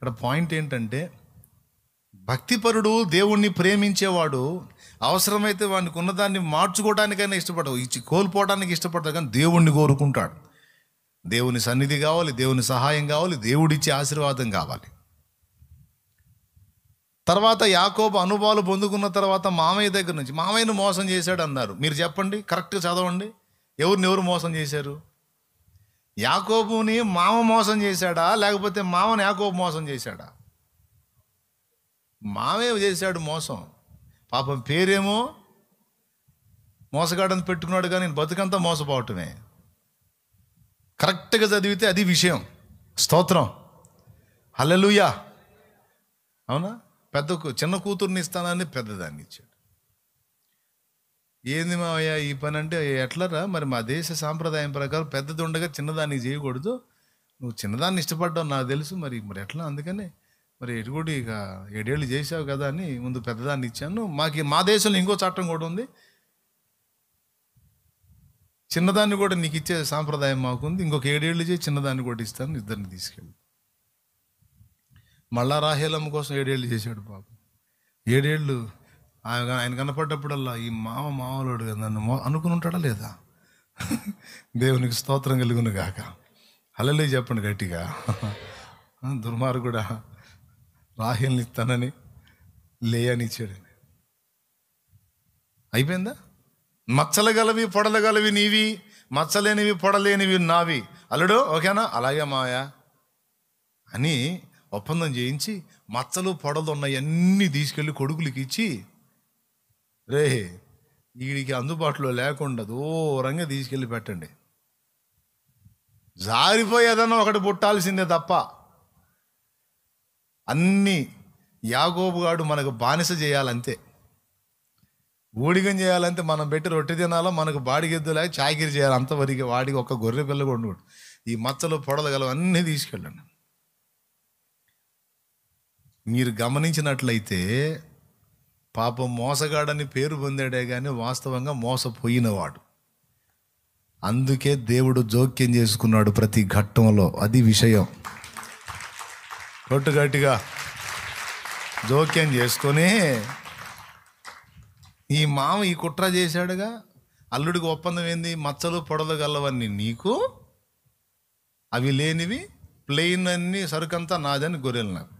ఇక్కడ పాయింట్ ఏంటంటే భక్తిపరుడు దేవుణ్ణి ప్రేమించేవాడు అవసరమైతే వానికి ఉన్నదాన్ని మార్చుకోవడానికైనా ఇష్టపడవు ఇచ్చి కోల్పోవడానికి ఇష్టపడతాడు కానీ దేవుణ్ణి కోరుకుంటాడు దేవుని సన్నిధి కావాలి దేవుని సహాయం కావాలి దేవుడిచ్చే ఆశీర్వాదం కావాలి తర్వాత యాకోబు అనుభవాలు పొందుకున్న తర్వాత మామయ్య దగ్గర నుంచి మామయ్యను మోసం చేశాడు అన్నారు మీరు చెప్పండి కరెక్ట్గా చదవండి ఎవరిని ఎవరు మోసం చేశారు యాకోబుని మామ మోసం చేశాడా లేకపోతే మామని యాకోబు మోసం చేశాడా మామే చేశాడు మోసం పాపం పేరేమో మోసగాడని పెట్టుకున్నాడు కానీ బతుకంతా మోసపోవటమే కరెక్ట్గా చదివితే అది విషయం స్తోత్రం హలలుయా అవునా పెద్ద చిన్న కూతుర్ని ఇస్తానని పెద్దదాన్ని ఇచ్చాడు ఏంది మావయ్య ఈ పని అంటే ఎట్లరా మరి మా దేశ సాంప్రదాయం ప్రకారం పెద్దది ఉండగా చిన్నదానికి చేయకూడదు నువ్వు చిన్నదాన్ని ఇష్టపడ్డావు నాకు తెలుసు మరి మరి ఎట్లా అందుకని మరి ఎటుగుడి ఇక ఏడేళ్ళు చేసావు కదా అని ముందు పెద్దదాన్ని ఇచ్చాను మాకు మా దేశంలో ఇంకో చట్టం కూడా ఉంది చిన్నదాన్ని కూడా నీకు ఇచ్చే సాంప్రదాయం మాకుంది ఇంకొక ఏడేళ్ళు చేసి చిన్నదాన్ని కూడా ఇస్తాను ఇద్దరిని తీసుకెళ్ళి మళ్ళా రాహేలమ్మ కోసం ఏడేళ్ళు చేశాడు పాపం ఏడేళ్ళు ఆయన కనపడ్డప్పుడల్లా ఈ మామ మామలోడు నన్ను అనుకుని ఉంటాడా లేదా దేవునికి స్తోత్రం కలుగును గాక అలలే చెప్పండి గట్టిగా కూడా రాహిల్ని తనని లేయని ఇచ్చాడు అయిపోయిందా మచ్చలు గలవి పొడలు గలవి నీవి మచ్చలేనివి పొడలేనివి నావి అల్లుడు ఓకేనా అలాగే మాయా అని ఒప్పందం చేయించి మచ్చలు పొడలు ఉన్నాయన్నీ తీసుకెళ్ళి కొడుకులకి ఇచ్చి రే వీడికి అందుబాటులో లేకుండా దూరంగా తీసుకెళ్ళి పెట్టండి జారిపోయి ఏదన్నా ఒకటి పుట్టాల్సిందే తప్ప అన్నీ యాగోబుగాడు మనకు బానిస చేయాలంతే ఊడిగం చేయాలంటే మనం పెట్టి రొట్టె తినాలో మనకు బాడిగెద్దులా చాకిరి చేయాలి అంతవరకు వాడికి ఒక గొర్రె పిల్ల కొండు ఈ మచ్చలు పొడలు గలవు అన్నీ తీసుకెళ్ళండి మీరు గమనించినట్లయితే పాపం మోసగాడని పేరు పొందాడే కానీ వాస్తవంగా మోసపోయినవాడు అందుకే దేవుడు జోక్యం చేసుకున్నాడు ప్రతి ఘట్టంలో అది విషయం గట్టుగట్టిగా జోక్యం చేసుకొని ఈ మామ ఈ కుట్ర చేశాడుగా అల్లుడికి ఒప్పందం ఏంది మచ్చలు పొడలు గల్లవన్నీ నీకు అవి లేనివి ప్లెయిన్ అన్ని సరుకంతా నాదని గొర్రెలు నాకు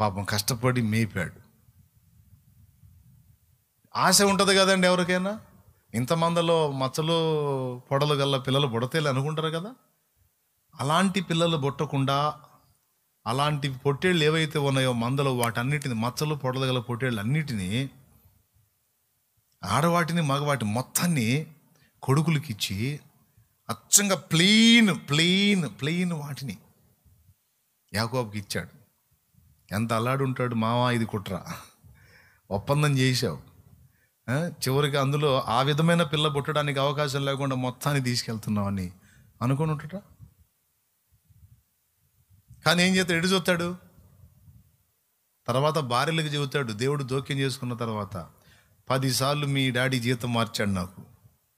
పాపం కష్టపడి మేపాడు ఆశ ఉంటుంది కదండి ఎవరికైనా ఇంతమందిలో మచ్చలు పొడలు గల్ల పిల్లలు బుడతేలు అనుకుంటారు కదా అలాంటి పిల్లలు బొట్టకుండా అలాంటి పొట్టేళ్ళు ఏవైతే ఉన్నాయో మందలో వాటన్నిటిని మచ్చలు పొడలు గల పొట్టేళ్ళు అన్నిటినీ ఆడవాటిని మగవాటి మొత్తాన్ని కొడుకులకి ఇచ్చి అచ్చంగా ప్లెయిన్ ప్లెయిన్ ప్లెయిన్ వాటిని యాకోబ్కి ఇచ్చాడు ఎంత ఉంటాడు మావా ఇది కుట్ర ఒప్పందం చేశావు చివరికి అందులో ఆ విధమైన పిల్ల పుట్టడానికి అవకాశం లేకుండా మొత్తాన్ని తీసుకెళ్తున్నామని అనుకుని ఉంటట కానీ ఏం చేస్తాడు ఎడు చూస్తాడు తర్వాత భార్యలకు చెబుతాడు దేవుడు జోక్యం చేసుకున్న తర్వాత పదిసార్లు మీ డాడీ జీతం మార్చాడు నాకు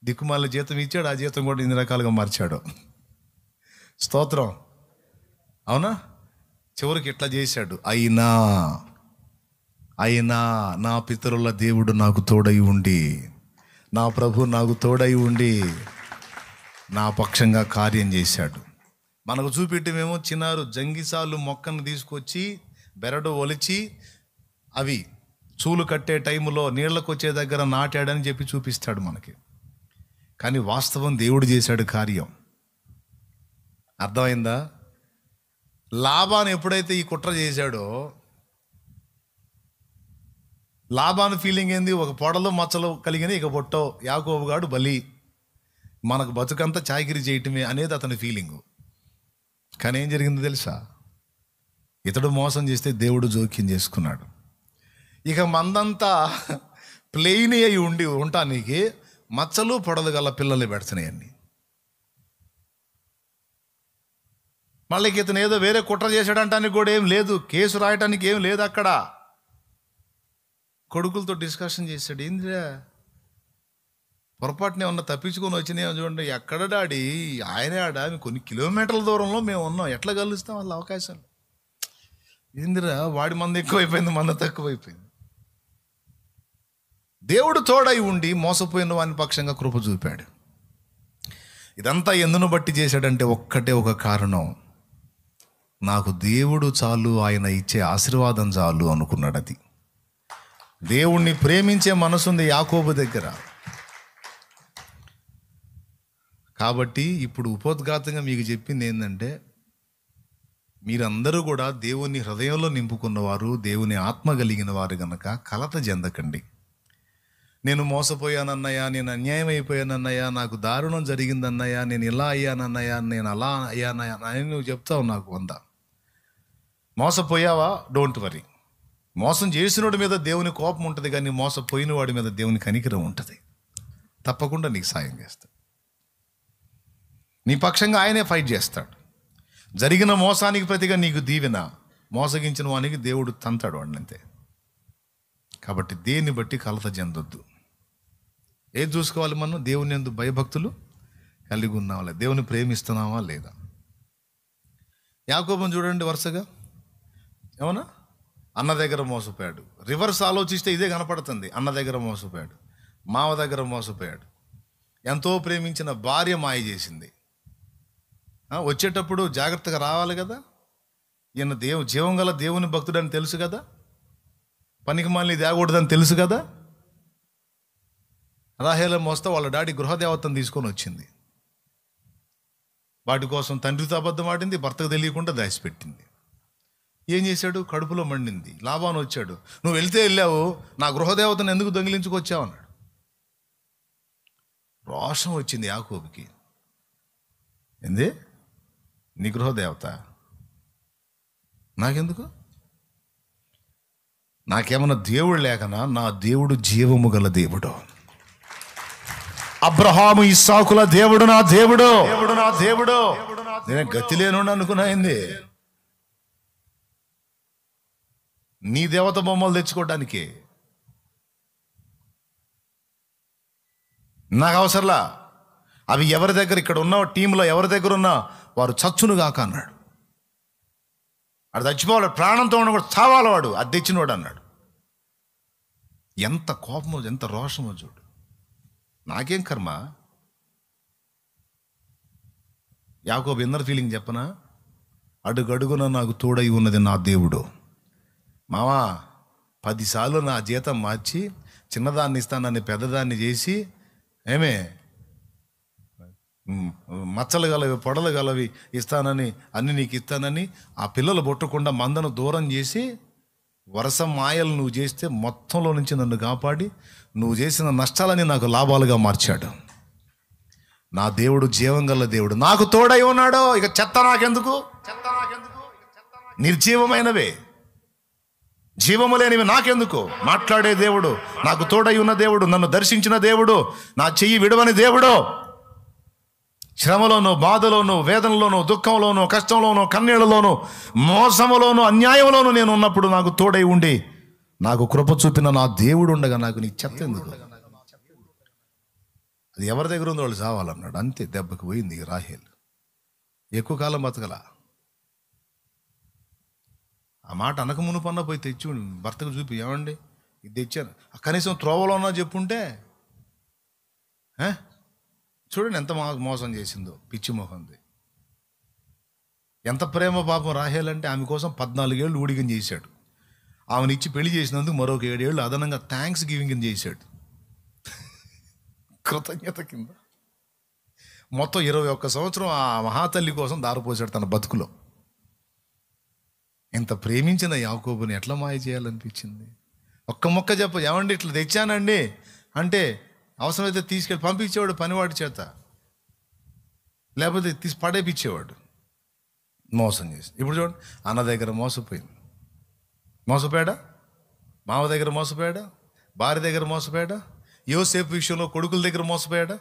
దిక్కుమాల జీతం ఇచ్చాడు ఆ జీతం కూడా ఇన్ని రకాలుగా మార్చాడు స్తోత్రం అవునా చివరికి ఇట్లా చేశాడు అయినా అయినా నా పితరుల దేవుడు నాకు తోడై ఉండి నా ప్రభు నాకు తోడై ఉండి నా పక్షంగా కార్యం చేశాడు మనకు మేము చిన్నారు జంగిసాలు మొక్కను తీసుకొచ్చి బెరడు ఒలిచి అవి చూలు కట్టే టైంలో నీళ్ళకు వచ్చే దగ్గర నాటాడని చెప్పి చూపిస్తాడు మనకి కానీ వాస్తవం దేవుడు చేశాడు కార్యం అర్థమైందా లాభాన్ని ఎప్పుడైతే ఈ కుట్ర చేశాడో లాభాను ఫీలింగ్ ఏంది ఒక పొడలు మచ్చలు కలిగిన ఇక పొట్టో యాకోబుగాడు బలి మనకు బతుకంతా చాయగిరి చేయటమే అనేది అతని ఫీలింగు కానీ ఏం జరిగిందో తెలుసా ఇతడు మోసం చేస్తే దేవుడు జోక్యం చేసుకున్నాడు ఇక మందంతా ప్లెయిన్ అయి ఉండి ఉండటానికి మచ్చలు పొడలు గల పిల్లలు పెడుతున్నాయని మళ్ళీ ఇతను ఏదో వేరే కుట్ర చేసాడంటానికి కూడా ఏం లేదు కేసు రాయటానికి ఏం లేదు అక్కడ కొడుకులతో డిస్కషన్ చేశాడు ఏందిరా పొరపాటున ఏమన్నా తప్పించుకొని వచ్చినాయో చూడండి ఎక్కడ డాడీ ఆయనే ఆడా కొన్ని కిలోమీటర్ల దూరంలో మేము ఉన్నాం ఎట్లా కలుస్తాం వాళ్ళ అవకాశాలు ఏందిరా వాడి మంద ఎక్కువైపోయింది మంద తక్కువైపోయింది దేవుడు తోడై ఉండి మోసపోయిన వాని పక్షంగా కృప చూపాడు ఇదంతా ఎందును బట్టి చేశాడంటే ఒక్కటే ఒక కారణం నాకు దేవుడు చాలు ఆయన ఇచ్చే ఆశీర్వాదం చాలు అనుకున్నాడు అది దేవుణ్ణి ప్రేమించే మనసుంది యాకోబు దగ్గర కాబట్టి ఇప్పుడు ఉపోద్ఘాతంగా మీకు చెప్పింది ఏంటంటే మీరందరూ కూడా దేవుని హృదయంలో నింపుకున్నవారు దేవుని ఆత్మ కలిగిన వారు గనక కలత చెందకండి నేను మోసపోయానన్నయ్యా నేను అన్యాయం అయిపోయానన్నయ్యా నాకు దారుణం జరిగిందన్నయ్యా నేను ఇలా అయ్యానన్నయ్యా నేను అలా అయ్యానయ్యా అని నువ్వు చెప్తావు నాకు వంద మోసపోయావా డోంట్ వరీ మోసం చేసిన వాడి మీద దేవుని కోపం ఉంటుంది కానీ మోసపోయిన వాడి మీద దేవుని కనికరం ఉంటుంది తప్పకుండా నీకు సాయం చేస్తాడు నీ పక్షంగా ఆయనే ఫైట్ చేస్తాడు జరిగిన మోసానికి ప్రతిగా నీకు దీవెన మోసగించిన వానికి దేవుడు తంతాడు అంతే కాబట్టి దేన్ని బట్టి కలత చెందొద్దు ఏది చూసుకోవాలి మనం దేవుని ఎందు భయభక్తులు కలిగి ఉన్నావా దేవుని ప్రేమిస్తున్నావా లేదా యాకోబం చూడండి వరుసగా ఏమన్నా అన్న దగ్గర మోసపోయాడు రివర్స్ ఆలోచిస్తే ఇదే కనపడుతుంది అన్న దగ్గర మోసపోయాడు మామ దగ్గర మోసపోయాడు ఎంతో ప్రేమించిన భార్య మాయ చేసింది వచ్చేటప్పుడు జాగ్రత్తగా రావాలి కదా ఈయన దేవు జీవం గల దేవుని భక్తుడని తెలుసు కదా పనికి మళ్ళీ తేకూడదని తెలుసు కదా రాహేల మోస్తా వాళ్ళ డాడీ గృహదేవతను తీసుకొని వచ్చింది వాటి కోసం తండ్రితో అబద్ధం ఆడింది భర్తకు తెలియకుండా దాచిపెట్టింది ఏం చేశాడు కడుపులో మండింది లాభాన్ని వచ్చాడు నువ్వు వెళ్తే వెళ్ళావు నా గృహదేవతను ఎందుకు దొంగిలించుకొచ్చావు అన్నాడు రోషం వచ్చింది యాకోబుకి ఏంది నీ గృహదేవత నాకెందుకు నాకేమన్నా దేవుడు లేకనా నా దేవుడు జీవము గల దేవుడు అబ్రహాము ఇస్సాకుల దేవుడు నా దేవుడు దేవుడు నా దేవుడు నేను గతి లేనుడు అనుకున్నాయింది నీ దేవత బొమ్మలు తెచ్చుకోవడానికే నాకు అవసరంలా అవి ఎవరి దగ్గర ఇక్కడ ఉన్న టీంలో ఎవరి దగ్గర ఉన్నా వారు చచ్చును గాక అన్నాడు అది చచ్చిపోవాలి ప్రాణంతో ఉన్న కూడా చావాలి వాడు అది తెచ్చినవాడు అన్నాడు ఎంత కోపమో ఎంత రోషమో చూడు నాకేం కర్మ యాకోబు ఇన్నర్ ఫీలింగ్ చెప్పనా అడుగడుగున నాకు తోడై ఉన్నది నా దేవుడు మావా పదిసార్లు నా జీతం మార్చి చిన్నదాన్ని ఇస్తానని పెద్దదాన్ని చేసి ఏమే మచ్చలు గలవి పొడలు గలవి ఇస్తానని అన్ని నీకు ఇస్తానని ఆ పిల్లలు పొట్టకుండా మందను దూరం చేసి వరుస మాయలు నువ్వు చేస్తే మొత్తంలో నుంచి నన్ను కాపాడి నువ్వు చేసిన నష్టాలని నాకు లాభాలుగా మార్చాడు నా దేవుడు జీవం గల దేవుడు నాకు తోడై ఉన్నాడో ఇక చెత్త నాకెందుకు నిర్జీవమైనవే జీవము లేనివి నాకెందుకు మాట్లాడే దేవుడు నాకు తోడై ఉన్న దేవుడు నన్ను దర్శించిన దేవుడు నా చెయ్యి విడవని దేవుడు శ్రమలోను బాధలోను వేదనలోను దుఃఖంలోను కష్టంలోను కన్నీళ్లలోను మోసములోను అన్యాయంలోను నేను ఉన్నప్పుడు నాకు తోడై ఉండి నాకు కృప చూపిన నా దేవుడు ఉండగా నాకు నీ చెత్త ఎందుకు అది ఎవరి దగ్గర ఉందో వాళ్ళు చావాలన్నాడు అంతే దెబ్బకి పోయింది రాహేల్ ఎక్కువ కాలం బతకలా ఆ మాట అనక మునుపన్న పోయి తెచ్చు భర్తకు చూపి ఏమండి ఇది తెచ్చాను కనీసం త్రోవలో ఉన్నా చెప్పుంటే చూడండి ఎంత మోసం చేసిందో పిచ్చి మొహంది ఎంత ప్రేమ పాపం రాహేలంటే ఆమె కోసం పద్నాలుగేళ్ళు ఊడిగం చేశాడు ఆమెను ఇచ్చి పెళ్లి చేసినందుకు మరొక ఏడేళ్ళు అదనంగా థ్యాంక్స్ గివింగ్ చేశాడు కృతజ్ఞత కింద మొత్తం ఇరవై ఒక్క సంవత్సరం ఆ మహాతల్లి కోసం దారిపోసాడు తన బతుకులో ఇంత ప్రేమించిన యాకోబుని ఎట్లా మాయ చేయాలనిపించింది ఒక్క మొక్క చెప్ప ఏమండి ఇట్లా తెచ్చానండి అంటే అవసరమైతే తీసుకెళ్ళి పంపించేవాడు పనివాడి చేత లేకపోతే తీసి పడేపించేవాడు మోసం చేసి ఇప్పుడు చూడండి అన్న దగ్గర మోసపోయింది మోసపోయాడా మామ దగ్గర మోసపోయాడా భార్య దగ్గర మోసపోయాడా యోసేపు విషయంలో కొడుకుల దగ్గర మోసపోయాడా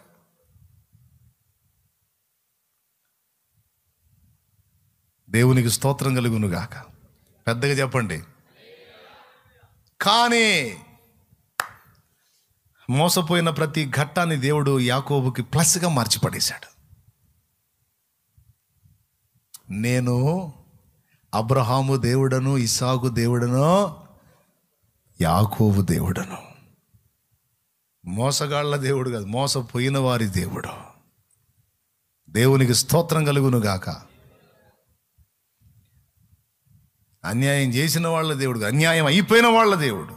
దేవునికి స్తోత్రం కలుగునుగాక పెద్దగా చెప్పండి కానీ మోసపోయిన ప్రతి ఘట్టాన్ని దేవుడు యాకోబుకి ప్లస్గా పడేశాడు నేను అబ్రహాము దేవుడను ఇసాగు దేవుడను యాకోబు దేవుడను మోసగాళ్ల దేవుడు కాదు మోసపోయిన వారి దేవుడు దేవునికి స్తోత్రం కలుగును గాక అన్యాయం చేసిన వాళ్ళ దేవుడు అన్యాయం అయిపోయిన వాళ్ళ దేవుడు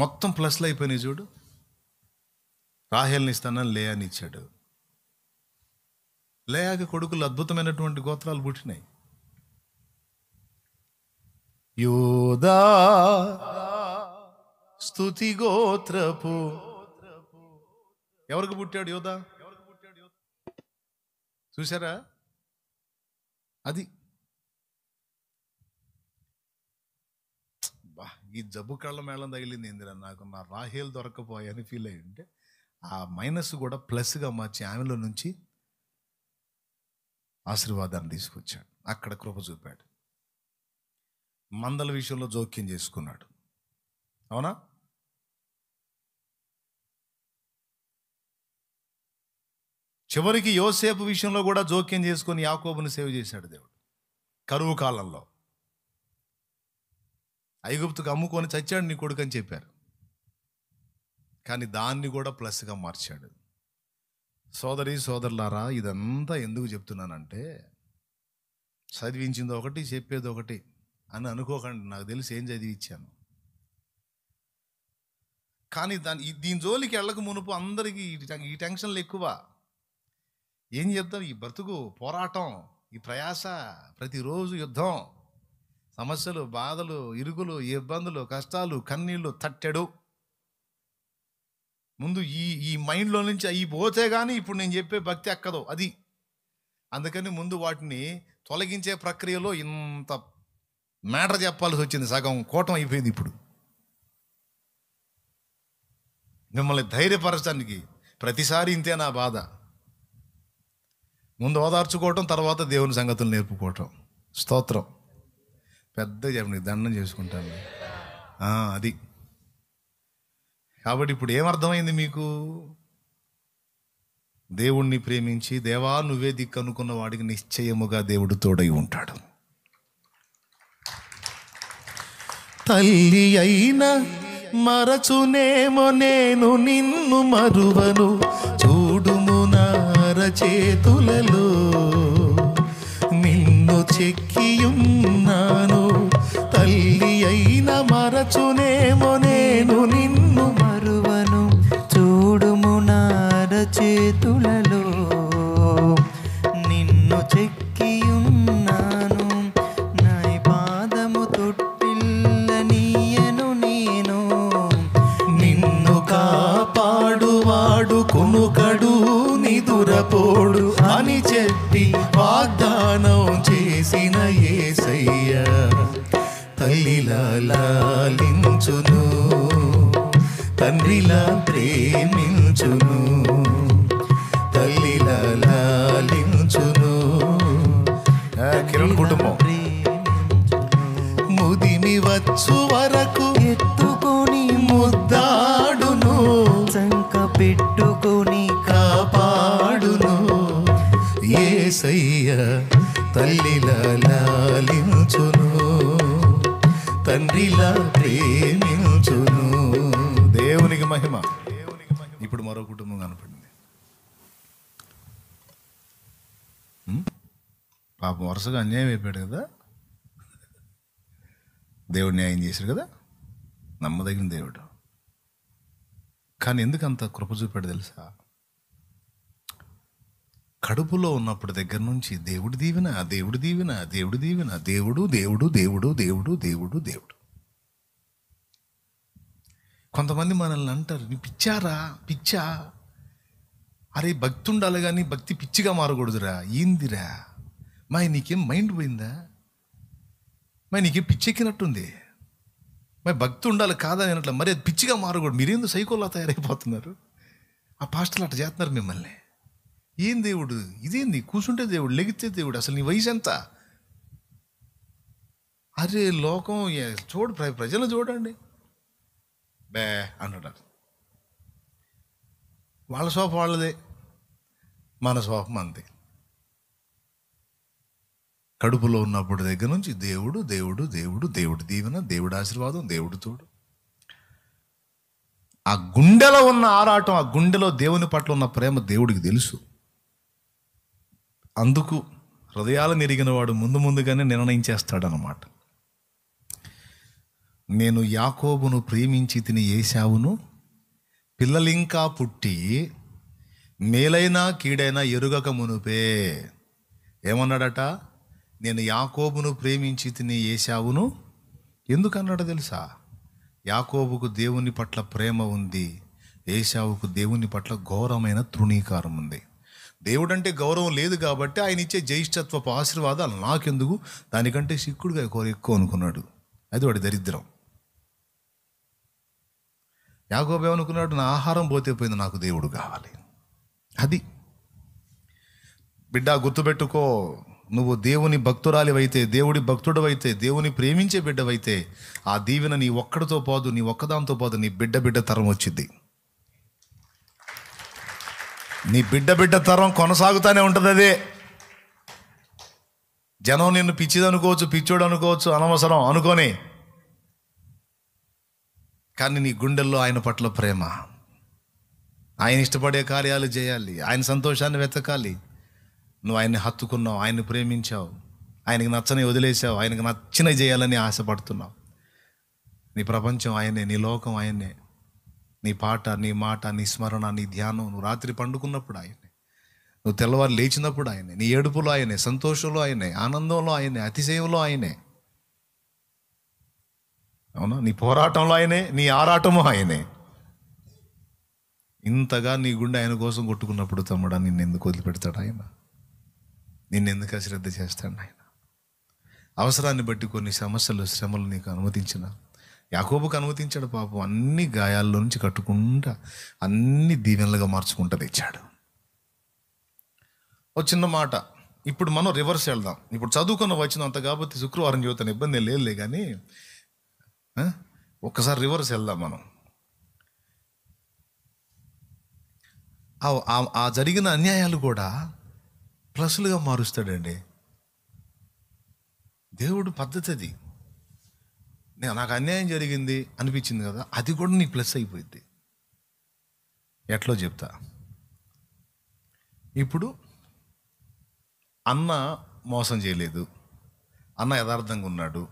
మొత్తం ప్లస్లు అయిపోయినాయి చూడు రాహేల్ని ఇస్తానని లేయాని ఇచ్చాడు లేయాకి కొడుకులు అద్భుతమైనటువంటి గోత్రాలు పుట్టినాయి యోదా స్థుతి గోత్రపు ఎవరికి పుట్టాడు యోధా చూసారా అది బా ఈ జబ్బు కళ్ళ మేళం తగిలింది ఏందిరా నాకు నా రాహేల్ దొరకపోయాని ఫీల్ అయ్యి ఉంటే ఆ మైనస్ కూడా ప్లస్గా మార్చి ఆమెలో నుంచి ఆశీర్వాదాన్ని తీసుకొచ్చాడు అక్కడ కృప చూపాడు మందల విషయంలో జోక్యం చేసుకున్నాడు అవునా చివరికి యోసేపు విషయంలో కూడా జోక్యం చేసుకొని యాకోబును సేవ్ చేశాడు దేవుడు కరువు కాలంలో ఐగుప్తుకు అమ్ముకొని చచ్చాడు నీ కొడుకు అని చెప్పారు కానీ దాన్ని కూడా ప్లస్గా మార్చాడు సోదరి సోదరులారా ఇదంతా ఎందుకు చెప్తున్నానంటే చదివించింది ఒకటి చెప్పేది ఒకటి అని అనుకోకండి నాకు తెలిసి ఏం చదివించాను కానీ దాని దీని జోలికి వెళ్ళక మునుపు అందరికీ ఈ టెన్షన్లు ఎక్కువ ఏం చేద్దాం ఈ బ్రతుకు పోరాటం ఈ ప్రయాస ప్రతిరోజు యుద్ధం సమస్యలు బాధలు ఇరుగులు ఇబ్బందులు కష్టాలు కన్నీళ్ళు తట్టెడు ముందు ఈ ఈ మైండ్లో నుంచి అవి పోతే కానీ ఇప్పుడు నేను చెప్పే భక్తి ఎక్కదు అది అందుకని ముందు వాటిని తొలగించే ప్రక్రియలో ఇంత మ్యాటర్ చెప్పాల్సి వచ్చింది సగం కోటం అయిపోయింది ఇప్పుడు మిమ్మల్ని ధైర్యపరచడానికి ప్రతిసారి ఇంతే నా బాధ ముందు ఓదార్చుకోవటం తర్వాత దేవుని సంగతులు నేర్పుకోవటం స్తోత్రం పెద్ద చెప్పండి దండం చేసుకుంటాను అది కాబట్టి ఇప్పుడు ఏమర్థమైంది మీకు దేవుణ్ణి ప్రేమించి దేవా నువ్వే దిక్కు అనుకున్న వాడికి నిశ్చయముగా దేవుడు తోడై ఉంటాడు తల్లి అయిన మరచునేమో నేను నిన్ను మరువను చూ చేతులలో నిన్ను చెక్కియున్నాను చేసిన ఏసయ్యా తల్లిలా లాలించును తండ్రిలా ప్రేమించును తల్లిలా లాలించును కిరణ్ కుటుంబం ముదిమి వచ్చు వరకు ఎత్తుకొని ముద్దాడును చంక పెట్టుకొని కాపాడును ఏసయ్యా తల్లిలా లాలించును తండ్రిలా ప్రేమించును దేవునికి మహిమ మహిమ ఇప్పుడు మరో కుటుంబం కనపడింది పాపం వరుసగా అన్యాయం అయిపోయాడు కదా దేవుడు న్యాయం చేశాడు కదా నమ్మదగిన దేవుడు కానీ ఎందుకు అంత కృప చూపాడు తెలుసా కడుపులో ఉన్నప్పుడు దగ్గర నుంచి దేవుడు దీవిన దేవుడు దీవిన దేవుడు దీవిన దేవుడు దేవుడు దేవుడు దేవుడు దేవుడు దేవుడు కొంతమంది మనల్ని అంటారు నీ పిచ్చారా పిచ్చా అరే భక్తి ఉండాలి కానీ భక్తి పిచ్చిగా మారకూడదురా ఏందిరా మా నీకేం మైండ్ పోయిందా మా నీకేం పిచ్చెక్కినట్టుంది మరి భక్తి ఉండాలి కాదా నేను అట్లా మరి అది పిచ్చిగా మారకూడదు మీరేందు సైకోలా తయారైపోతున్నారు ఆ పాస్టర్లు అట్లా చేస్తున్నారు మిమ్మల్ని ఏం దేవుడు ఇదేంది కూర్చుంటే దేవుడు లెగితే దేవుడు అసలు నీ వయసు ఎంత అరే లోకం చూడు ప్రజలు చూడండి బే అంటున్నారు వాళ్ళ శోఫ వాళ్ళదే మన సోఫ అంతే కడుపులో ఉన్నప్పుడు దగ్గర నుంచి దేవుడు దేవుడు దేవుడు దేవుడు దీవెన దేవుడు ఆశీర్వాదం దేవుడు తోడు ఆ గుండెలో ఉన్న ఆరాటం ఆ గుండెలో దేవుని పట్ల ఉన్న ప్రేమ దేవుడికి తెలుసు అందుకు హృదయాలు వాడు ముందు ముందుగానే నిర్ణయించేస్తాడనమాట నేను యాకోబును ప్రేమించి తిని ఏశావును పిల్లలింకా పుట్టి మేలైనా కీడైనా ఎరుగక మునుపే ఏమన్నాడట నేను యాకోబును ప్రేమించి తిని ఏశావును ఎందుకన్నాడు తెలుసా యాకోబుకు దేవుని పట్ల ప్రేమ ఉంది ఏశావుకు దేవుని పట్ల ఘోరమైన తృణీకారం ఉంది దేవుడు అంటే గౌరవం లేదు కాబట్టి ఆయన ఇచ్చే జ్యేష్ఠత్వపు ఆశీర్వాదాలు నాకెందుకు దానికంటే సిక్కుడుగా ఎక్కువ అనుకున్నాడు అది వాడి దరిద్రం యాగోబే అనుకున్నాడు నా ఆహారం పోతే పోయింది నాకు దేవుడు కావాలి అది బిడ్డ గుర్తుపెట్టుకో నువ్వు దేవుని భక్తురాలివైతే దేవుడి భక్తుడవైతే దేవుని ప్రేమించే బిడ్డవైతే ఆ దీవెన నీ ఒక్కడితో పోదు నీ ఒక్కదాంతో పోదు నీ బిడ్డ బిడ్డ తరం వచ్చింది నీ బిడ్డ బిడ్డ తరం కొనసాగుతూనే ఉంటుంది అదే జనం నిన్ను పిచ్చిది అనుకోవచ్చు పిచ్చోడు అనుకోవచ్చు అనవసరం అనుకొని కానీ నీ గుండెల్లో ఆయన పట్ల ప్రేమ ఆయన ఇష్టపడే కార్యాలు చేయాలి ఆయన సంతోషాన్ని వెతకాలి నువ్వు ఆయన్ని హత్తుకున్నావు ఆయన్ని ప్రేమించావు ఆయనకి నచ్చని వదిలేసావు ఆయనకు నచ్చినవి చేయాలని ఆశపడుతున్నావు నీ ప్రపంచం ఆయనే నీ లోకం ఆయనే నీ పాట నీ మాట నీ స్మరణ నీ ధ్యానం నువ్వు రాత్రి పండుకున్నప్పుడు ఆయనే నువ్వు తెల్లవారు లేచినప్పుడు ఆయనే నీ ఏడుపులో ఆయనే సంతోషంలో ఆయనే ఆనందంలో ఆయనే అతిశయంలో ఆయనే అవునా నీ పోరాటంలో ఆయనే నీ ఆరాటము ఆయనే ఇంతగా నీ గుండె ఆయన కోసం కొట్టుకున్నప్పుడు తమ్ముడా నిన్ను ఎందుకు వదిలిపెడతాడు ఆయన నిన్నెందుకు అశ్రద్ధ చేస్తాడు ఆయన అవసరాన్ని బట్టి కొన్ని సమస్యలు శ్రమలు నీకు అనుమతించినా యాకోబుకు అనుమతించాడు పాపం అన్ని గాయాల్లో నుంచి కట్టుకుంటా అన్ని దీవెనలుగా మార్చుకుంటా తెచ్చాడు ఒక చిన్న మాట ఇప్పుడు మనం రివర్స్ వెళ్దాం ఇప్పుడు చదువుకున్న అంత కాబట్టి శుక్రవారం చదువుతాను ఇబ్బంది లేదులే కానీ ఒక్కసారి రివర్స్ వెళ్దాం మనం ఆ జరిగిన అన్యాయాలు కూడా ప్లస్లుగా మారుస్తాడండి దేవుడు పద్ధతి అది నేను నాకు అన్యాయం జరిగింది అనిపించింది కదా అది కూడా నీకు ప్లస్ అయిపోయింది ఎట్లో చెప్తా ఇప్పుడు అన్న మోసం చేయలేదు అన్న యథార్థంగా ఉన్నాడు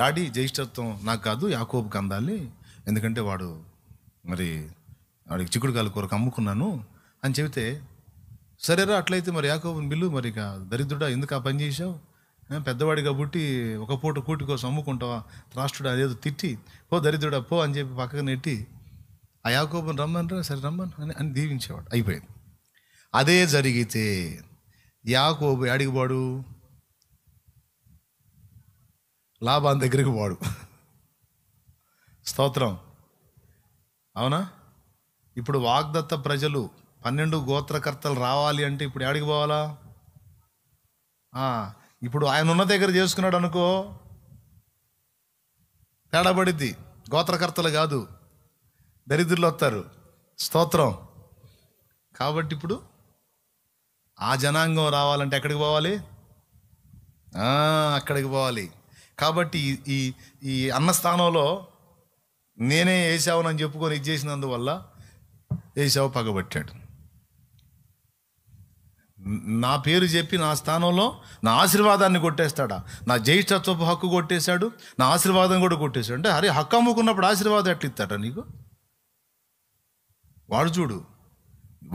డాడీ జ్యేష్ఠత్వం నాకు కాదు యాకోబుకి అందాలి ఎందుకంటే వాడు మరి వాడికి కాలు కూరకు అమ్ముకున్నాను అని చెబితే సరేరా అట్లయితే మరి యాకోబుని బిల్లు మరి ఇక దరిద్రుడా ఎందుకు ఆ పని చేశావు పెద్దవాడు కాబట్టి ఒక పూట కూటి కోసం అమ్ముకుంటావా రాష్ట్రుడు అదేదో తిట్టి పో దరిద్రుడా పో అని చెప్పి పక్కకు నెట్టి ఆ రమ్మను రా సరే రమ్మను అని అని దీవించేవాడు అయిపోయింది అదే జరిగితే యాకోబు అడిగి వాడు లాభాన్ దగ్గరికి వాడు స్తోత్రం అవునా ఇప్పుడు వాగ్దత్త ప్రజలు పన్నెండు గోత్రకర్తలు రావాలి అంటే ఇప్పుడు ఎక్కడికి పోవాలా ఇప్పుడు ఆయన ఉన్న దగ్గర చేసుకున్నాడు అనుకో తేడాబడిద్ది గోత్రకర్తలు కాదు దరిద్రులు వస్తారు స్తోత్రం కాబట్టి ఇప్పుడు ఆ జనాంగం రావాలంటే ఎక్కడికి పోవాలి అక్కడికి పోవాలి కాబట్టి ఈ ఈ అన్న స్థానంలో నేనే వేసావునని చెప్పుకొని ఇది చేసినందువల్ల వేసావు పగబట్టాడు నా పేరు చెప్పి నా స్థానంలో నా ఆశీర్వాదాన్ని కొట్టేస్తాడా నా జ్యేష్ఠత్వపు హక్కు కొట్టేశాడు నా ఆశీర్వాదం కూడా కొట్టేశాడు అంటే అరే హక్కు అమ్ముకున్నప్పుడు ఆశీర్వాదం ఎట్లా ఇస్తాడ నీకు వాడు చూడు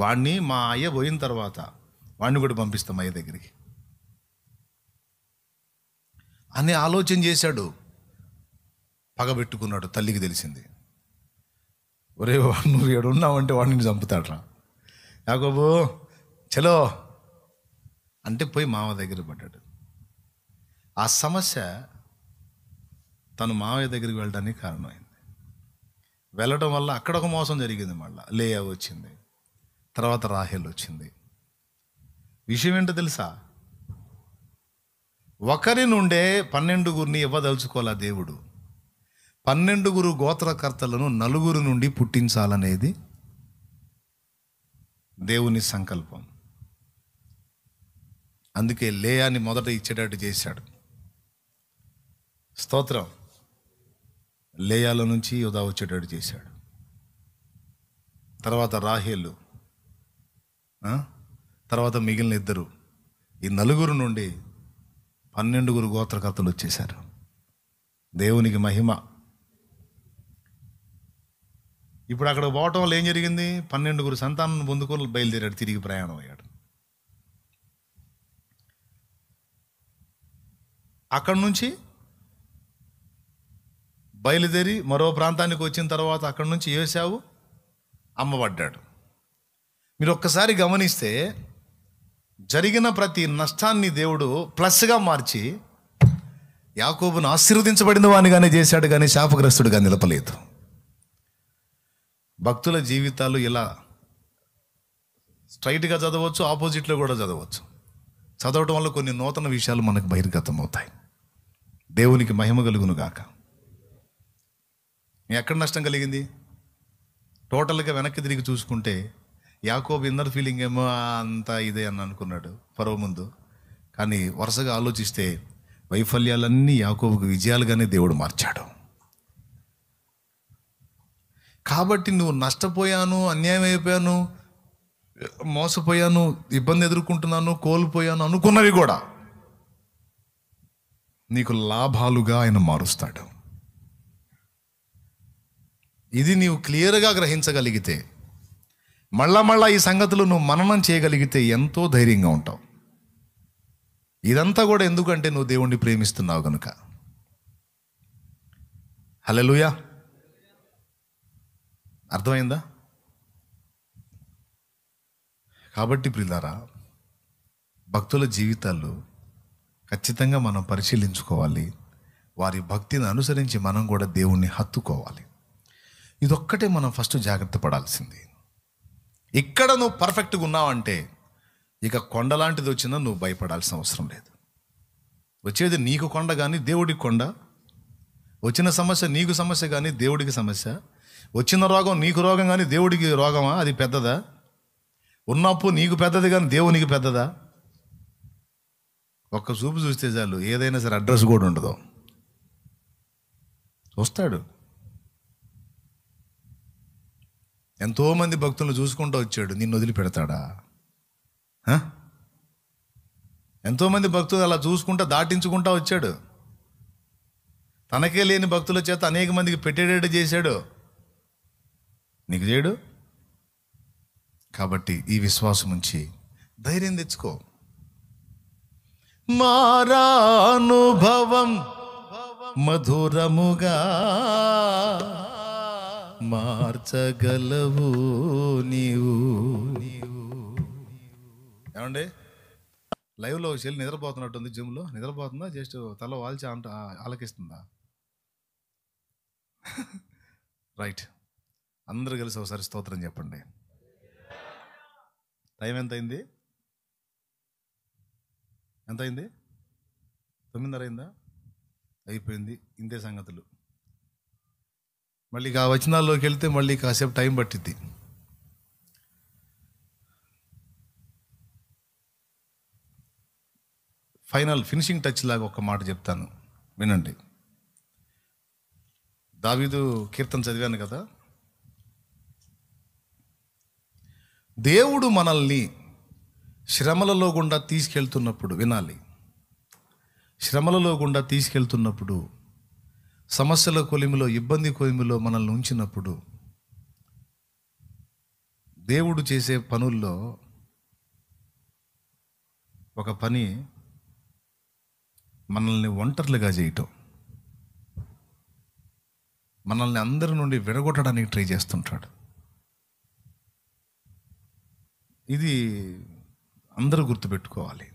వాడిని మా అయ్య పోయిన తర్వాత వాడిని కూడా పంపిస్తాం అయ్య దగ్గరికి అని ఆలోచన చేశాడు పగబెట్టుకున్నాడు తల్లికి తెలిసింది ఒరే నువ్వు ఏడున్నావంటే వాడిని రా యాకోబు చలో అంటే పోయి మామ దగ్గర పడ్డాడు ఆ సమస్య తను మామయ్య దగ్గరికి వెళ్ళడానికి కారణమైంది వెళ్ళడం వల్ల అక్కడ ఒక మోసం జరిగింది మళ్ళీ లేయా వచ్చింది తర్వాత రాహేల్ వచ్చింది విషయం ఏంటో తెలుసా ఒకరి నుండే పన్నెండుగురిని ఇవ్వదలుచుకోలే దేవుడు పన్నెండుగురు గోత్రకర్తలను నలుగురు నుండి పుట్టించాలనేది దేవుని సంకల్పం అందుకే లేయాని మొదట ఇచ్చేటట్టు చేశాడు స్తోత్రం లేయాల నుంచి యుధా వచ్చేటట్టు చేశాడు తర్వాత రాహేలు తర్వాత మిగిలిన ఇద్దరు ఈ నలుగురు నుండి పన్నెండుగురు గోత్రకర్తలు వచ్చేశారు దేవునికి మహిమ ఇప్పుడు అక్కడ పోవటం వల్ల ఏం జరిగింది పన్నెండుగురు సంతానం పొందుకొని బయలుదేరాడు తిరిగి ప్రయాణం అయ్యాడు అక్కడి నుంచి బయలుదేరి మరో ప్రాంతానికి వచ్చిన తర్వాత అక్కడి నుంచి ఏసావు అమ్మబడ్డాడు మీరు ఒక్కసారి గమనిస్తే జరిగిన ప్రతి నష్టాన్ని దేవుడు ప్లస్గా మార్చి యాకోబును ఆశీర్వదించబడిన వానిగానే చేశాడు కానీ శాపగ్రస్తుడిగా నిలపలేదు భక్తుల జీవితాలు ఇలా స్ట్రైట్గా చదవచ్చు ఆపోజిట్లో కూడా చదవచ్చు చదవటం వల్ల కొన్ని నూతన విషయాలు మనకు బహిర్గతం అవుతాయి దేవునికి మహిమ కలుగును గాక ఎక్కడ నష్టం కలిగింది టోటల్గా వెనక్కి తిరిగి చూసుకుంటే యాకోబ్ ఇన్నర్ ఫీలింగ్ ఏమో అంతా ఇదే అని అనుకున్నాడు పర్వ ముందు కానీ వరుసగా ఆలోచిస్తే వైఫల్యాలన్నీ యాకోబుకు విజయాలుగానే దేవుడు మార్చాడు కాబట్టి నువ్వు నష్టపోయాను అన్యాయం అయిపోయాను మోసపోయాను ఇబ్బంది ఎదుర్కొంటున్నాను కోల్పోయాను అనుకున్నవి కూడా నీకు లాభాలుగా ఆయన మారుస్తాడు ఇది నీవు క్లియర్గా గ్రహించగలిగితే మళ్ళా మళ్ళా ఈ సంగతులు నువ్వు మననం చేయగలిగితే ఎంతో ధైర్యంగా ఉంటావు ఇదంతా కూడా ఎందుకంటే నువ్వు దేవుణ్ణి ప్రేమిస్తున్నావు కనుక హలో లూయా అర్థమైందా కాబట్టి ప్రిలారా భక్తుల జీవితాల్లో ఖచ్చితంగా మనం పరిశీలించుకోవాలి వారి భక్తిని అనుసరించి మనం కూడా దేవుణ్ణి హత్తుకోవాలి ఇదొక్కటే మనం ఫస్ట్ జాగ్రత్త పడాల్సింది ఇక్కడ నువ్వు పర్ఫెక్ట్గా ఉన్నావంటే ఇక కొండ లాంటిది వచ్చినా నువ్వు భయపడాల్సిన అవసరం లేదు వచ్చేది నీకు కొండ కానీ దేవుడికి కొండ వచ్చిన సమస్య నీకు సమస్య కానీ దేవుడికి సమస్య వచ్చిన రోగం నీకు రోగం కానీ దేవుడికి రోగమా అది పెద్దదా ఉన్నప్పుడు నీకు పెద్దది కానీ దేవునికి పెద్దదా ఒక్క చూపు చూస్తే చాలు ఏదైనా సరే అడ్రస్ కూడా ఉండదు వస్తాడు ఎంతోమంది భక్తులను చూసుకుంటూ వచ్చాడు నిన్ను వదిలిపెడతాడా ఎంతోమంది భక్తులు అలా చూసుకుంటా దాటించుకుంటా వచ్చాడు తనకే లేని భక్తుల చేత అనేక మందికి పెట్టేటట్టు చేశాడు నీకు చేయడు కాబట్టి ఈ విశ్వాసం ఉంచి ధైర్యం తెచ్చుకో మారానుభవం మధురముగా మార్చగలవు నీవు ఏమండి లైవ్లో చెల్లి నిద్రపోతున్నట్టుంది జిమ్లో నిద్రపోతుందా జస్ట్ తల వాల్చి అంట ఆలకిస్తుందా రైట్ అందరూ కలిసి ఒకసారి స్తోత్రం చెప్పండి టైం ఎంత అయింది ఎంత అయింది తొమ్మిదిన్నర అయిందా అయిపోయింది ఇంతే సంగతులు మళ్ళీ ఆ వచనాల్లోకి వెళ్తే మళ్ళీ కాసేపు టైం పట్టిద్ది ఫైనల్ ఫినిషింగ్ టచ్ లాగా ఒక మాట చెప్తాను వినండి దావీదు కీర్తన చదివాను కదా దేవుడు మనల్ని శ్రమలలో గుండా తీసుకెళ్తున్నప్పుడు వినాలి శ్రమలలో గుండా తీసుకెళ్తున్నప్పుడు సమస్యల కొలిమిలో ఇబ్బంది కొలిమిలో మనల్ని ఉంచినప్పుడు దేవుడు చేసే పనుల్లో ఒక పని మనల్ని ఒంటర్లుగా చేయటం మనల్ని అందరి నుండి విడగొట్టడానికి ట్రై చేస్తుంటాడు ఇది అందరూ గుర్తుపెట్టుకోవాలి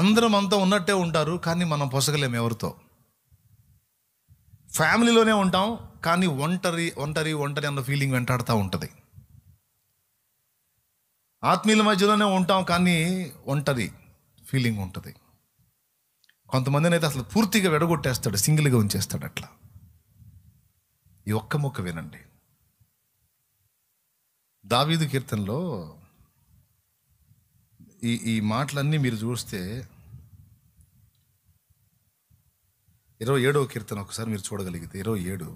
అందరం అంతా ఉన్నట్టే ఉంటారు కానీ మనం పొసగలేము ఎవరితో ఫ్యామిలీలోనే ఉంటాం కానీ ఒంటరి ఒంటరి ఒంటరి అన్న ఫీలింగ్ వెంటాడుతూ ఉంటుంది ఆత్మీయుల మధ్యలోనే ఉంటాం కానీ ఒంటరి ఫీలింగ్ ఉంటుంది కొంతమందిని అయితే అసలు పూర్తిగా వెడగొట్టేస్తాడు సింగిల్గా ఉంచేస్తాడు అట్లా ఈ ఒక్క మొక్క వినండి దావీదు కీర్తనలో ఈ ఈ మాటలన్నీ మీరు చూస్తే ఇరవై ఏడవ కీర్తన ఒకసారి మీరు చూడగలిగితే ఇరవై ఏడు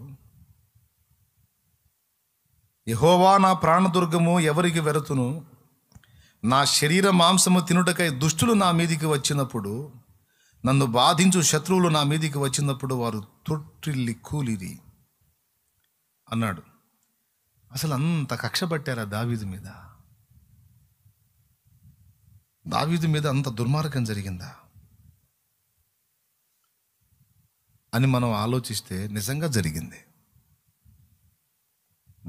యహోవా నా ప్రాణదుర్గము ఎవరికి వెరతును నా శరీర మాంసము తినుటకై దుష్టులు నా మీదికి వచ్చినప్పుడు నన్ను బాధించు శత్రువులు నా మీదికి వచ్చినప్పుడు వారు తొట్టిల్లి కూలిరి అన్నాడు అసలు అంత కక్ష పట్టారా దావీదు మీద దావీదు మీద అంత దుర్మార్గం జరిగిందా అని మనం ఆలోచిస్తే నిజంగా జరిగింది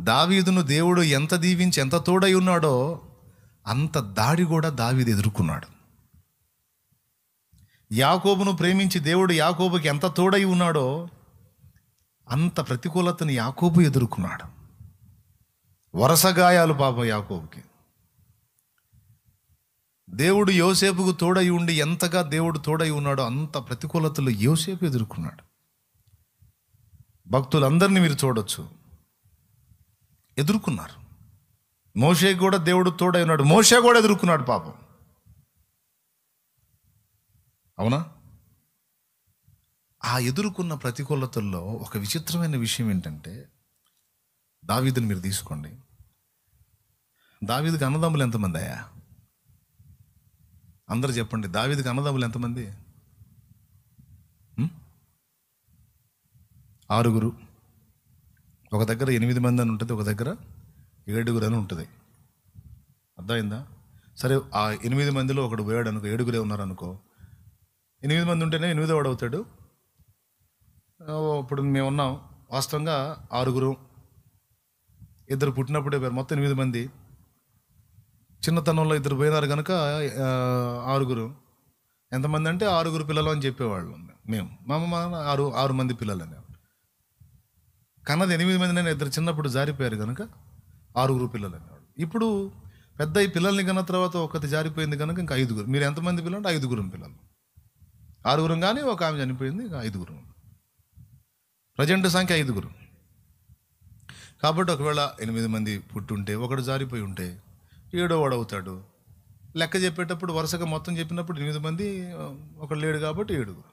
దావీదును దేవుడు ఎంత దీవించి ఎంత తోడై ఉన్నాడో అంత దాడి కూడా దావీదు ఎదుర్కొన్నాడు యాకోబును ప్రేమించి దేవుడు యాకోబుకి ఎంత తోడై ఉన్నాడో అంత ప్రతికూలతను యాకోబు ఎదుర్కొన్నాడు వరస గాయాలు పాపం యాకోబుకి దేవుడు యోసేపుకు తోడై ఉండి ఎంతగా దేవుడు తోడై ఉన్నాడో అంత ప్రతికూలతలు యోసేపు ఎదుర్కొన్నాడు భక్తులందరినీ మీరు చూడొచ్చు ఎదుర్కొన్నారు మోషే కూడా దేవుడు తోడై ఉన్నాడు మోషే కూడా ఎదుర్కొన్నాడు పాపం అవునా ఆ ఎదుర్కొన్న ప్రతికూలతల్లో ఒక విచిత్రమైన విషయం ఏంటంటే దావీదుని మీరు తీసుకోండి దావీదికి అన్నదమ్ములు ఎంతమంది అయ్యా అందరు చెప్పండి దావీదికి అన్నదమ్ములు ఎంతమంది ఆరుగురు ఒక దగ్గర ఎనిమిది మంది అని ఉంటుంది ఒక దగ్గర ఏడుగురు అని ఉంటుంది అర్థమైందా సరే ఆ ఎనిమిది మందిలో ఒకడు పోయాడు అనుకో ఏడుగురే ఉన్నారనుకో ఎనిమిది మంది ఉంటేనే ఎనిమిదో వాడు అవుతాడు ఇప్పుడు మేము ఉన్నాం వాస్తవంగా ఆరుగురు ఇద్దరు పుట్టినప్పుడే మొత్తం ఎనిమిది మంది చిన్నతనంలో ఇద్దరు పోయినారు కనుక ఆరుగురు ఎంతమంది అంటే ఆరుగురు పిల్లలు అని చెప్పేవాళ్ళు మేము మా అమ్మ ఆరు ఆరు మంది పిల్లలు అనేవాళ్ళు కన్నది ఎనిమిది మంది నేను ఇద్దరు చిన్నప్పుడు జారిపోయారు కనుక ఆరుగురు పిల్లలు అనేవాళ్ళు ఇప్పుడు పెద్ద ఈ పిల్లల్ని కన్న తర్వాత ఒకటి జారిపోయింది కనుక ఇంకా ఐదుగురు మీరు ఎంతమంది పిల్లలు అంటే ఐదుగురు పిల్లలు ఆరుగురం కానీ ఒక ఆమె చనిపోయింది ఇంకా ఐదుగురు ప్రజెంట్ సంఖ్య ఐదుగురు కాబట్టి ఒకవేళ ఎనిమిది మంది పుట్టుంటే ఒకటి జారిపోయి ఉంటే ఏడో వాడు అవుతాడు లెక్క చెప్పేటప్పుడు వరుసగా మొత్తం చెప్పినప్పుడు ఎనిమిది మంది ఒకడు లేడు కాబట్టి ఏడుగురు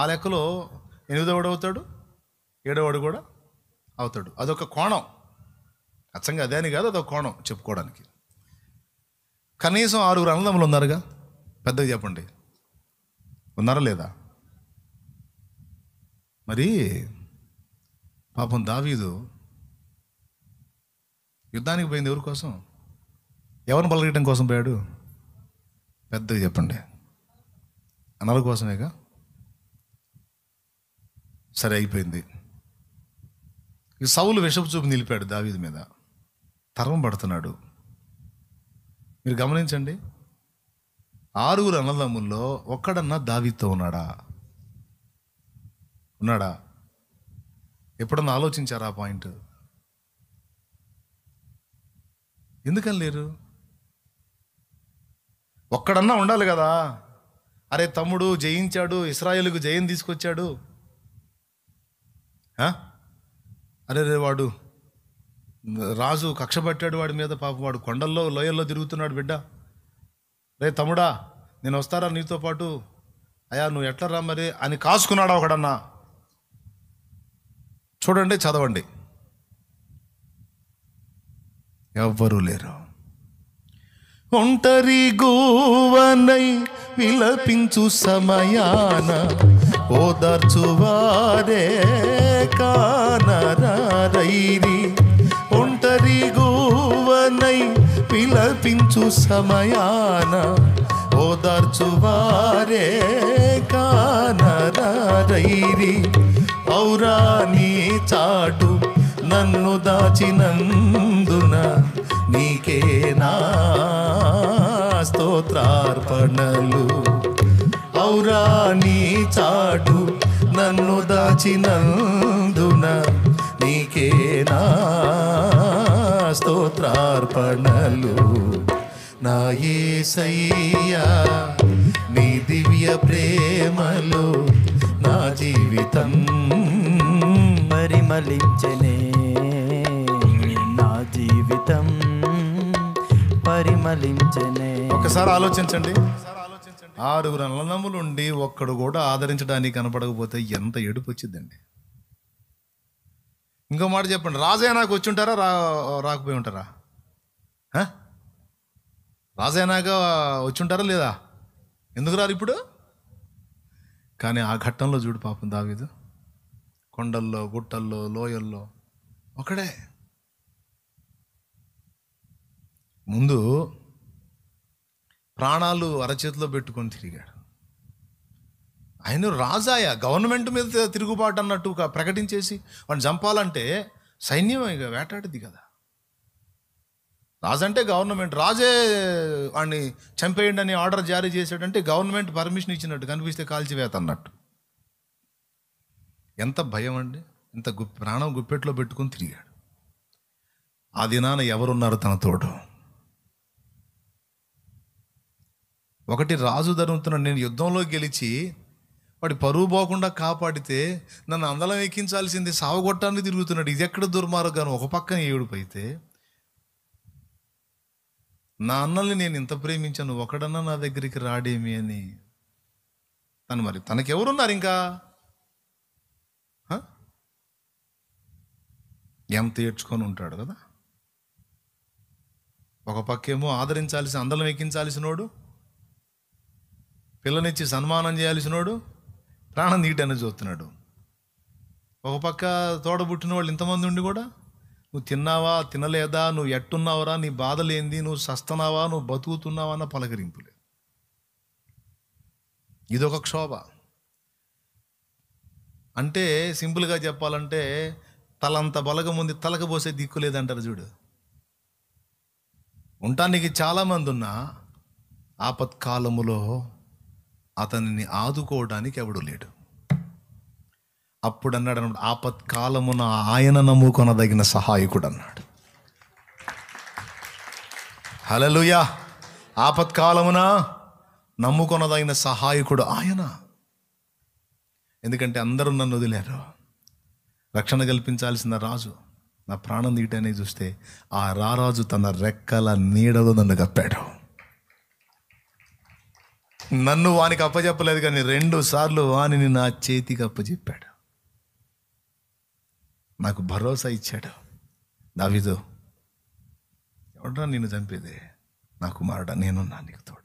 ఆ లెక్కలో ఎనిమిదో వాడు అవుతాడు ఏడోవాడు కూడా అవుతాడు అదొక కోణం అచ్చంగా అదే అని కాదు అదొక కోణం చెప్పుకోవడానికి కనీసం ఆరుగురు అన్నదమ్ములు ఉన్నారుగా పెద్దగా చెప్పండి ఉన్నారా లేదా మరి పాపం దావీదు యుద్ధానికి పోయింది ఎవరి కోసం ఎవరిని పలకడం కోసం పోయాడు పెద్దది చెప్పండి అనల కోసమేగా సరే అయిపోయింది సౌలు విషపు చూపు నిలిపాడు దావీది మీద తరం పడుతున్నాడు మీరు గమనించండి ఆరుగురు అన్నదమ్ముల్లో ఒక్కడన్నా దావీతో ఉన్నాడా ఉన్నాడా ఎప్పుడన్నా ఆలోచించారా ఆ పాయింట్ ఎందుకని లేరు ఒక్కడన్నా ఉండాలి కదా అరే తమ్ముడు జయించాడు ఇస్రాయేల్కు జయం తీసుకొచ్చాడు అరే రే వాడు రాజు కక్ష పట్టాడు వాడి మీద పాప వాడు కొండల్లో లోయల్లో తిరుగుతున్నాడు బిడ్డ రే తమ్ముడా నేను వస్తారా నీతో పాటు అయా నువ్వు ఎట్లా రా మరి అని కాసుకున్నాడా ఒకడన్నా చూడండి చదవండి ఎవ్వరూ లేరు ఒంటరి గోవనై విలపించు సమయాన ఓదార్చువారే కానరైరి ఒంటరి గోవనై విలపించు సమయాన ఓదార్చువారే కానరైరి ఔరా నీ చాటు నన్ను దాచినందున నీకే స్తోత్రార్పణలు ఔరా నీ చాటు నన్ను దాచినందున నీకే నా స్తోత్రార్పణలు నా సయ్యా నీ దివ్య ప్రేమలు నా జీవితం పరిమళించనే నా జీవితం పరిమళించనే ఒకసారి ఆలోచించండి ఆరుగురు అన్నములుండి ఒక్కడు కూడా ఆదరించడానికి కనపడకపోతే ఎంత ఏడుపు వచ్చిందండి ఇంకో మాట చెప్పండి రాజయ్య నాకు వచ్చి ఉంటారా రా రాకపోయి ఉంటారా రాజయ్య నాకు వచ్చి ఉంటారా లేదా ఎందుకు రారు ఇప్పుడు కానీ ఆ ఘట్టంలో చూడు పాపం దావీదు కొండల్లో గుట్టల్లో లోయల్లో ఒకడే ముందు ప్రాణాలు అరచేతిలో పెట్టుకొని తిరిగాడు ఆయన రాజాయ గవర్నమెంట్ మీద తిరుగుబాటు అన్నట్టు ప్రకటించేసి వాడిని చంపాలంటే సైన్యం ఇక వేటాడిది కదా అంటే గవర్నమెంట్ రాజే వాడిని చంపేయండి అని ఆర్డర్ జారీ చేసాడంటే గవర్నమెంట్ పర్మిషన్ ఇచ్చినట్టు కనిపిస్తే కాల్చివేత అన్నట్టు ఎంత భయం అండి ఇంత గు ప్రాణం గుప్పెట్లో పెట్టుకుని తిరిగాడు ఆ దినాన ఎవరున్నారు తన తోడు ఒకటి రాజు ధరుతున్న నేను యుద్ధంలో గెలిచి వాడి పరువు పోకుండా కాపాడితే నన్ను అందలం ఎక్కించాల్సింది సావగొట్టాన్ని తిరుగుతున్నాడు ఇది ఎక్కడ దుర్మార్గాను ఒక పక్కన ఏడుపు అయితే నా అన్నల్ని నేను ఇంత ప్రేమించాను ఒకడన్నా నా దగ్గరికి రాడేమి అని తను మరి తనకెవరున్నారు ఇంకా ఎంత ఏడ్చుకొని ఉంటాడు కదా ఒక పక్కేమో ఆదరించాల్సి అందలం ఎక్కించాల్సినోడు పిల్లనిచ్చి సన్మానం చేయాల్సినోడు ప్రాణం తీయటానికి చూస్తున్నాడు ఒక పక్క తోడబుట్టిన వాళ్ళు ఇంతమంది ఉండి కూడా నువ్వు తిన్నావా తినలేదా నువ్వు ఎట్టున్నావరా నీ బాధలేంది నువ్వు సస్తనావా నువ్వు బతుకుతున్నావా అన్న పలకరింపులే ఇదొక క్షోభ అంటే సింపుల్గా చెప్పాలంటే తలంత బలగం ఉంది తలక పోసే దిక్కు లేదంటారు చూడు ఉండటానికి చాలామంది ఉన్నా ఆపత్కాలములో అతనిని ఆదుకోవడానికి ఎవడు లేడు అప్పుడు అన్నాడు అన్నాడు ఆపత్కాలమున ఆయన నమ్ముకొనదగిన సహాయకుడు అన్నాడు హలలుయా ఆపత్కాలమున నమ్ముకొనదగిన సహాయకుడు ఆయన ఎందుకంటే అందరూ నన్ను వదిలేరు రక్షణ కల్పించాల్సిన రాజు నా ప్రాణం తీయటనే చూస్తే ఆ రారాజు తన రెక్కల నీడలో నన్ను కప్పాడు నన్ను వానికి అప్పచెప్పలేదు కానీ రెండు సార్లు వాణిని నా చేతికి అప్పచెప్పాడు నాకు భరోసా ఇచ్చాడు విధు ఎవడ నిన్ను చంపేదే నా నేను నా నీకు తోడు